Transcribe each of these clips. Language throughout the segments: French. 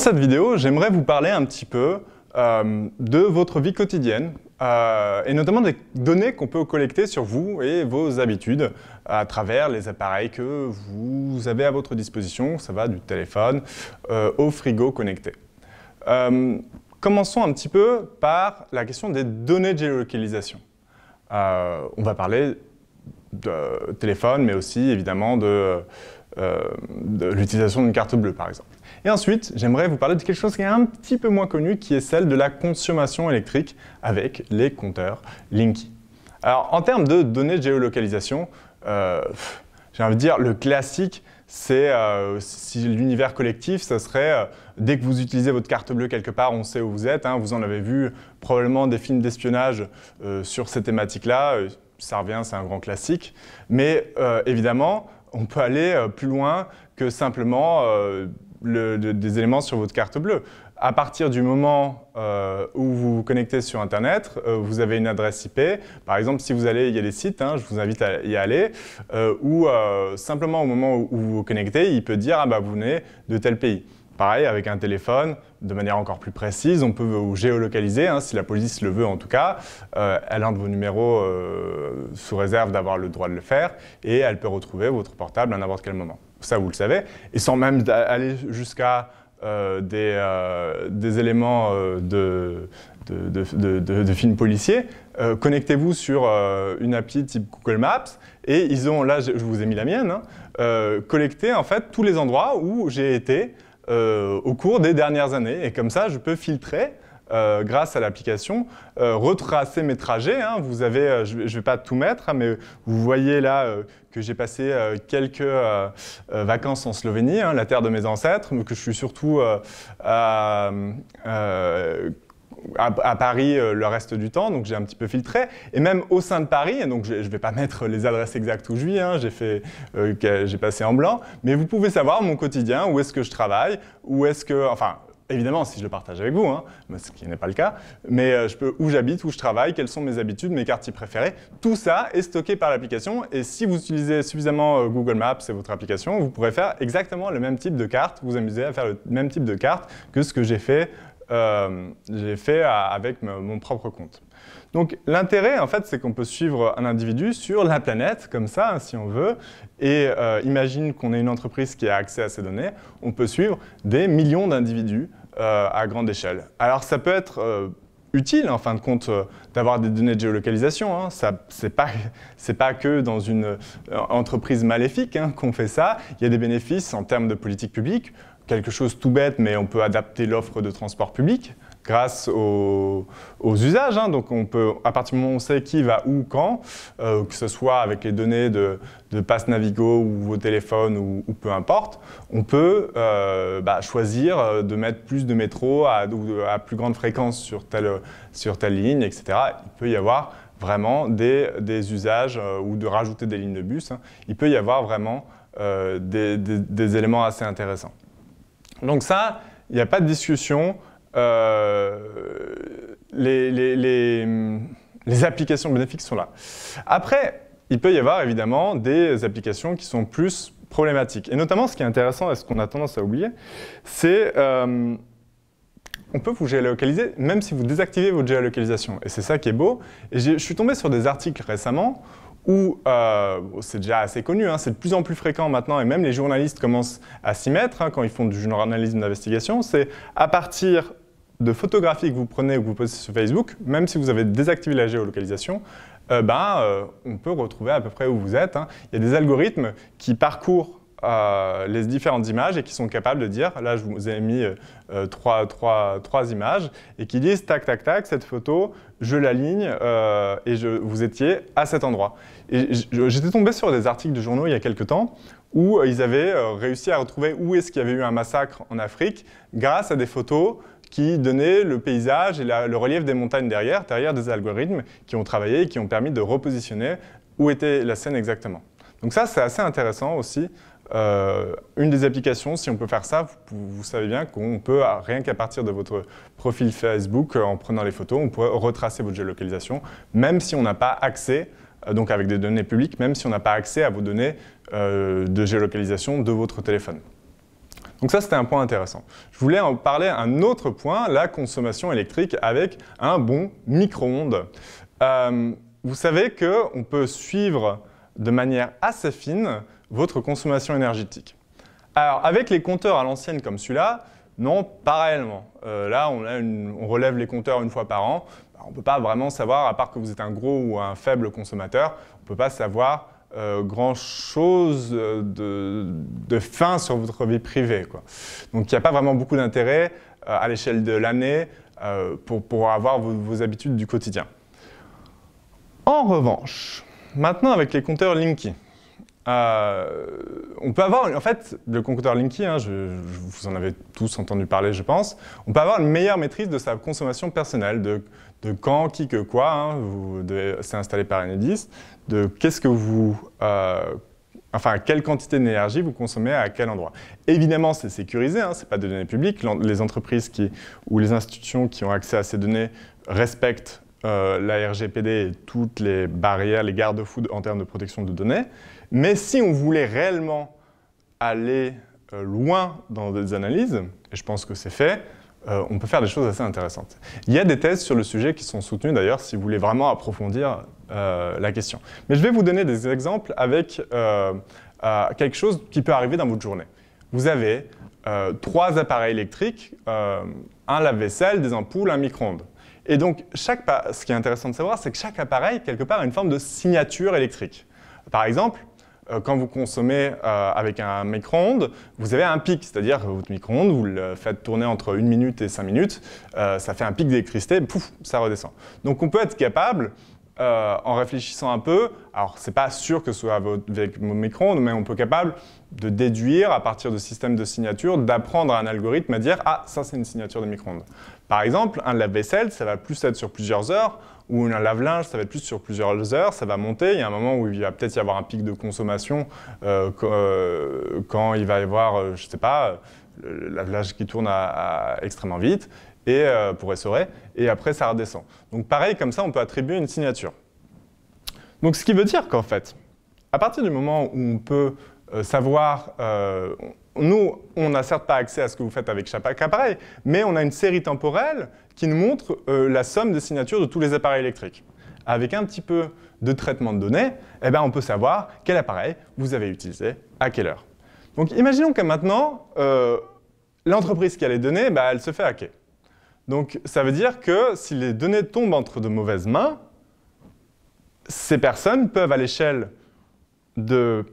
Dans cette vidéo, j'aimerais vous parler un petit peu euh, de votre vie quotidienne euh, et notamment des données qu'on peut collecter sur vous et vos habitudes à travers les appareils que vous avez à votre disposition. Ça va du téléphone euh, au frigo connecté. commençons un petit peu par la question des données de géolocalisation. on va parler de téléphone, mais aussi évidemment de euh, de l'utilisation d'une carte bleue, par exemple. Et ensuite, j'aimerais vous parler de quelque chose qui est un petit peu moins connu, qui est celle de la consommation électrique avec les compteurs Linky. Alors, en termes de données de géolocalisation, euh, j'ai envie de dire, le classique, c'est euh, si l'univers collectif, ça serait dès que vous utilisez votre carte bleue quelque part, on sait où vous êtes. Hein, vous en avez vu probablement des films d'espionnage sur ces thématiques-là. Ça revient, c'est un grand classique. Mais évidemment, on peut aller euh, plus loin que simplement euh, des éléments sur votre carte bleue. À partir du moment euh, où vous vous connectez sur Internet, vous avez une adresse IP. Par exemple, si vous allez, il y a des sites, hein, je vous invite à y aller, où simplement au moment où, vous vous connectez, il peut dire ah, bah, vous venez de tel pays ». Pareil, avec un téléphone, de manière encore plus précise, on peut vous géolocaliser, hein, si la police le veut en tout cas. Euh, elle a un de vos numéros euh, sous réserve d'avoir le droit de le faire et elle peut retrouver votre portable à n'importe quel moment. Ça, vous le savez. Et sans même aller jusqu'à euh, euh, des, éléments de, films policiers, connectez-vous sur une appli type Google Maps et ils ont, là je, vous ai mis la mienne, hein, collecté en fait tous les endroits où j'ai été euh, au cours des dernières années. Et comme ça, je peux filtrer euh, grâce à l'application, euh, retracer mes trajets. Hein. Vous avez, je ne vais pas tout mettre, hein, mais vous voyez là que j'ai passé quelques vacances en Slovénie, hein, la terre de mes ancêtres, mais que je suis surtout à, à, Paris euh, le reste du temps, donc j'ai un petit peu filtré. Et même au sein de Paris, donc je ne vais pas mettre les adresses exactes où je vis, hein, euh, j'ai passé en blanc, mais vous pouvez savoir mon quotidien, où est-ce que je travaille, où est-ce que, enfin, évidemment si je le partage avec vous, hein, bah, ce qui n'est pas le cas, mais euh, je peux où j'habite, où je travaille, quelles sont mes habitudes, mes quartiers préférés, tout ça est stocké par l'application et si vous utilisez suffisamment Google Maps et votre application, vous pourrez faire exactement le même type de carte, vous amusez à faire le même type de carte que ce que j'ai fait euh, j'ai fait avec mon propre compte. Donc l'intérêt, en fait, c'est qu'on peut suivre un individu sur la planète, comme ça, si on veut, et euh, imagine qu'on ait une entreprise qui a accès à ces données, on peut suivre des millions d'individus euh, à grande échelle. Alors ça peut être utile, en fin de compte, d'avoir des données de géolocalisation. Hein. Ce n'est pas, pas, que dans une entreprise maléfique hein, qu'on fait ça. Il y a des bénéfices en termes de politique publique, quelque chose tout bête, mais on peut adapter l'offre de transport public grâce aux, usages. Hein. Donc on peut, à partir du moment où on sait qui va où, quand, euh, que ce soit avec les données de, de Pass Navigo ou vos téléphones ou, peu importe, on peut euh, bah, choisir euh, de mettre plus de métro à, à plus grande fréquence sur telle, sur telle ligne, etc. Il peut y avoir vraiment des, des usages ou de rajouter des lignes de bus. Hein. Il peut y avoir vraiment des éléments assez intéressants. Donc ça, il n'y a pas de discussion. Euh, les, applications bénéfiques sont là. Après, il peut y avoir évidemment des applications qui sont plus problématiques. Et notamment, ce qui est intéressant et ce qu'on a tendance à oublier, c'est qu'on euh, on peut vous géolocaliser même si vous désactivez votre géolocalisation. Et c'est ça qui est beau. Et je suis tombé sur des articles récemment où euh, c'est déjà assez connu, hein, c'est de plus en plus fréquent maintenant, et même les journalistes commencent à s'y mettre hein, quand ils font du journalisme d'investigation, c'est à partir de photographies que vous prenez ou que vous postez sur Facebook, même si vous avez désactivé la géolocalisation, euh, ben, euh, on peut retrouver à peu près où vous êtes. Hein. Il y a des algorithmes qui parcourent euh, les différentes images et qui sont capables de dire, là je vous ai mis euh, euh, trois, images, et qui disent tac, tac, tac, cette photo, je l'aligne et je, vous étiez à cet endroit. j'étais tombé sur des articles de journaux il y a quelques temps où ils avaient réussi à retrouver où est-ce qu'il y avait eu un massacre en Afrique grâce à des photos qui donnaient le paysage et le relief des montagnes derrière, derrière des algorithmes qui ont travaillé et qui ont permis de repositionner où était la scène exactement. Donc ça, c'est assez intéressant aussi euh, une des applications, si on peut faire ça, vous, savez bien qu'on peut, rien qu'à partir de votre profil Facebook, euh, en prenant les photos, on pourrait retracer votre géolocalisation, même si on n'a pas accès, euh, donc avec des données publiques, même si on n'a pas accès à vos données de géolocalisation de votre téléphone. Donc ça, c'était un point intéressant. Je voulais en parler un autre point, la consommation électrique avec un bon micro-ondes. vous savez qu'on peut suivre de manière assez fine votre consommation énergétique. Alors, avec les compteurs à l'ancienne comme celui-là, non, pas euh, là, on, relève les compteurs une fois par an. Bah, on ne peut pas vraiment savoir, à part que vous êtes un gros ou un faible consommateur, on ne peut pas savoir euh, grand-chose euh, de, fin sur votre vie privée. Donc, il n'y a pas vraiment beaucoup d'intérêt à l'échelle de l'année pour, avoir vos habitudes du quotidien. En revanche, Maintenant, avec les compteurs Linky, euh, on peut avoir, en fait, le compteur Linky, hein, je, vous en avez tous entendu parler, je pense, on peut avoir une meilleure maîtrise de sa consommation personnelle, de, quand, qui, que, quoi, hein, vous c'est installé par Enedis, de qu'est-ce que vous, euh, enfin, quelle quantité d'énergie vous consommez à quel endroit. Évidemment, c'est sécurisé, hein, ce n'est pas de données publiques, les entreprises qui, ou les institutions qui ont accès à ces données respectent euh, la RGPD et toutes les barrières, les garde-fous en termes de protection de données. Mais si on voulait réellement aller euh, loin dans des analyses, et je pense que c'est fait, euh, on peut faire des choses assez intéressantes. Il y a des thèses sur le sujet qui sont soutenues d'ailleurs si vous voulez vraiment approfondir la question. Mais je vais vous donner des exemples avec quelque chose qui peut arriver dans votre journée. Vous avez trois appareils électriques, un lave-vaisselle, des ampoules, un micro-ondes. Et donc, chaque ce qui est intéressant de savoir, c'est que chaque appareil, quelque part, a une forme de signature électrique. Par exemple, euh, quand vous consommez euh, avec un micro-ondes, vous avez un pic, c'est-à-dire votre micro-ondes, vous le faites tourner entre 1 minute et 5 minutes, euh, ça fait un pic d'électricité, pouf, ça redescend. Donc on peut être capable euh, en réfléchissant un peu, alors c'est pas sûr que ce soit avec micro-ondes, mais on peut capable de déduire à partir de systèmes de signature, d'apprendre un algorithme à dire ah ça c'est une signature de micro-ondes. Par exemple, un lave-vaisselle, ça va plus être sur plusieurs heures, ou un lave-linge, ça va être plus sur plusieurs heures, ça va monter. Il y a un moment où il va peut-être y avoir un pic de consommation euh, euh, quand il va y avoir, je sais pas, le lave-linge qui tourne extrêmement vite et, euh, pour e, et après ça redescend. Donc pareil, comme ça, on peut attribuer une signature. Donc ce qui veut dire qu'en fait, à partir du moment où on peut euh, savoir, euh, nous, on n'a certes pas accès à ce que vous faites avec chaque appareil, mais on a une série temporelle qui nous montre la somme des signatures de tous les appareils électriques. Avec un petit peu de traitement de données, eh ben, on peut savoir quel appareil vous avez utilisé à quelle heure. Donc imaginons que maintenant, l'entreprise qui a les données, bah, elle se fait hacker. Donc ça veut dire que si les données tombent entre de mauvaises mains, ces personnes peuvent, à l'échelle de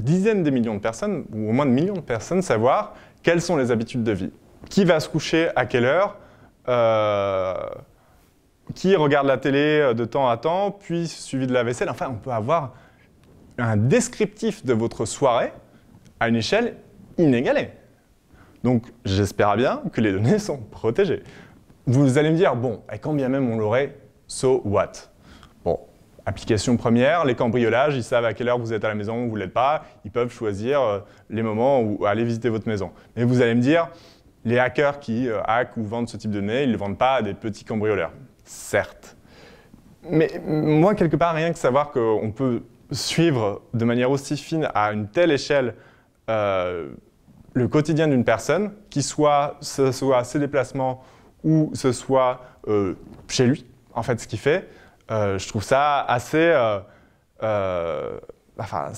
dizaines de millions de personnes, ou au moins de millions de personnes, savoir quelles sont les habitudes de vie. Qui va se coucher à quelle heure euh, Qui regarde la télé euh, de temps à temps Puis suivi de la vaisselle Enfin, on peut avoir un descriptif de votre soirée à une échelle inégalée. Donc j'espère bien que les données sont protégées. Vous allez me dire, bon, et quand bien même on l'aurait, so what Bon, application première, les cambriolages, ils savent à quelle heure vous êtes à la maison ou vous ne l'êtes pas, ils peuvent choisir euh, les moments où aller visiter votre maison. Mais vous allez me dire, les hackers qui euh, hackent ou vendent ce type de données, ils ne le vendent pas à des petits cambrioleurs. Certes. Mais moi, quelque part, rien que savoir qu'on peut suivre de manière aussi fine à une telle échelle euh, le quotidien d'une personne, qui soit ce soit ses déplacements ou ce soit euh, chez lui, en fait, ce qu'il fait, euh, je trouve ça assez... Euh, enfin,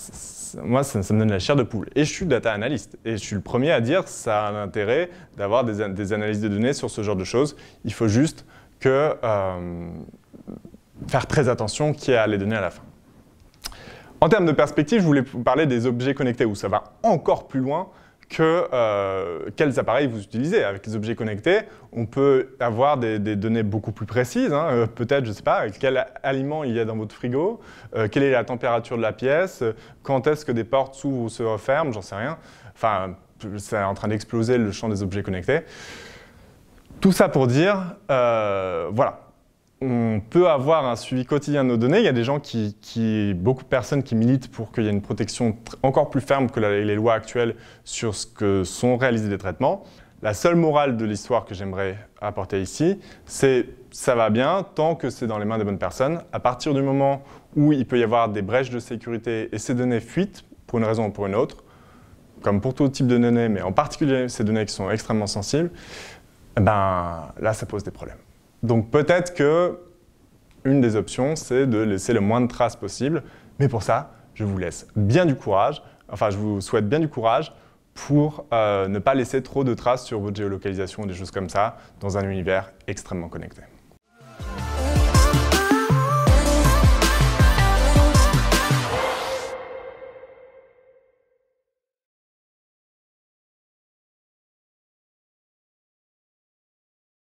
moi, ça, me donne la chair de poule. Et je suis data analyst. Et je suis le premier à dire ça a un intérêt d'avoir des, analyses de données sur ce genre de choses. Il faut juste que faire très attention qui a les données à la fin. En termes de perspective, je voulais vous parler des objets connectés où ça va encore plus loin que euh, quels appareils vous utilisez. Avec les objets connectés, on peut avoir des, données beaucoup plus précises. Hein. Euh, peut-être, je ne sais pas, quel aliment il y a dans votre frigo, euh, quelle est la température de la pièce, quand est-ce que des portes s'ouvrent ou se referment, j'en sais rien. Enfin, c'est en train d'exploser le champ des objets connectés. Tout ça pour dire, voilà, on peut avoir un suivi quotidien de nos données. Il y a des gens qui, beaucoup de personnes qui militent pour qu'il y ait une protection encore plus ferme que les lois actuelles sur ce que sont réalisés les traitements. La seule morale de l'histoire que j'aimerais apporter ici, c'est ça va bien tant que c'est dans les mains des bonnes personnes. À partir du moment où il peut y avoir des brèches de sécurité et ces données fuitent, pour une raison ou pour une autre, comme pour tout type de données, mais en particulier ces données qui sont extrêmement sensibles, eh ben là ça pose des problèmes. Donc peut-être que une des options, c'est de laisser le moins de traces possible. Mais pour ça, je vous laisse bien du courage. Enfin, je vous souhaite bien du courage pour euh, ne pas laisser trop de traces sur votre géolocalisation ou des choses comme ça dans un univers extrêmement connecté.